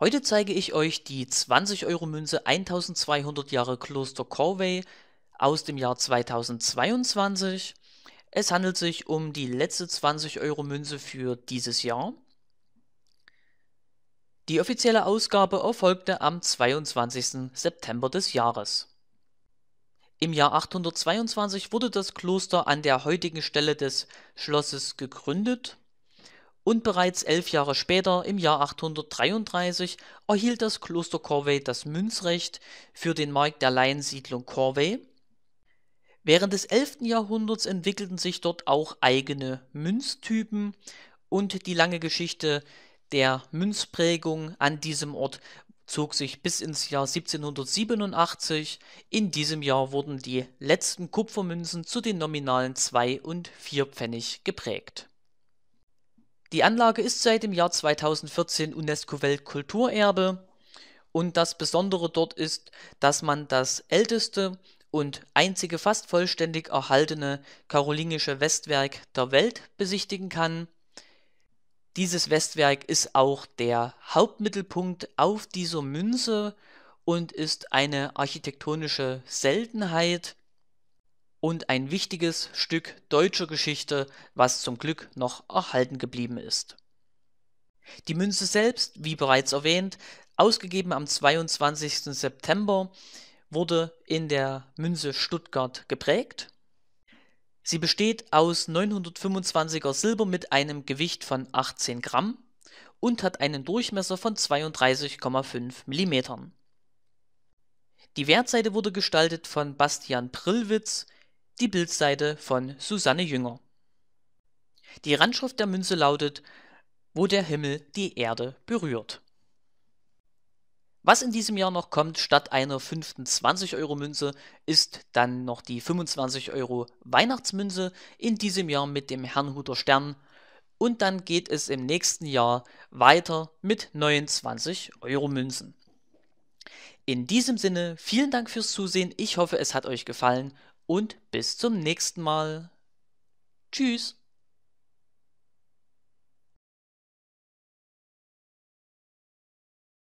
Heute zeige ich euch die 20-Euro-Münze 1200 Jahre Kloster Corvey aus dem Jahr 2022. Es handelt sich um die letzte 20-Euro-Münze für dieses Jahr. Die offizielle Ausgabe erfolgte am 22. September des Jahres. Im Jahr 822 wurde das Kloster an der heutigen Stelle des Schlosses gegründet und bereits elf Jahre später, im Jahr 833, erhielt das Kloster Corvey das Münzrecht für den Markt der Laiensiedlung Corvey. Während des 11. Jahrhunderts entwickelten sich dort auch eigene Münztypen und die lange Geschichte der Münzprägung an diesem Ort zog sich bis ins Jahr 1787. In diesem Jahr wurden die letzten Kupfermünzen zu den nominalen 2 und 4 Pfennig geprägt. Die Anlage ist seit dem Jahr 2014 UNESCO-Weltkulturerbe und das Besondere dort ist, dass man das älteste und einzige fast vollständig erhaltene karolingische Westwerk der Welt besichtigen kann. Dieses Westwerk ist auch der Hauptmittelpunkt auf dieser Münze und ist eine architektonische Seltenheit und ein wichtiges Stück deutscher Geschichte, was zum Glück noch erhalten geblieben ist. Die Münze selbst, wie bereits erwähnt, ausgegeben am 22. September, wurde in der Münze Stuttgart geprägt. Sie besteht aus 925er Silber mit einem Gewicht von 18 Gramm und hat einen Durchmesser von 32,5 mm. Die Wertseite wurde gestaltet von Bastian Prillwitz, die Bildseite von Susanne Jünger. Die Randschrift der Münze lautet Wo der Himmel die Erde berührt. Was in diesem Jahr noch kommt, statt einer fünften 20-Euro-Münze, ist dann noch die 25-Euro-Weihnachtsmünze, in diesem Jahr mit dem Herrnhuter Stern. Und dann geht es im nächsten Jahr weiter mit 29-Euro-Münzen. In diesem Sinne, vielen Dank fürs Zusehen. Ich hoffe, es hat euch gefallen und bis zum nächsten Mal. Tschüss.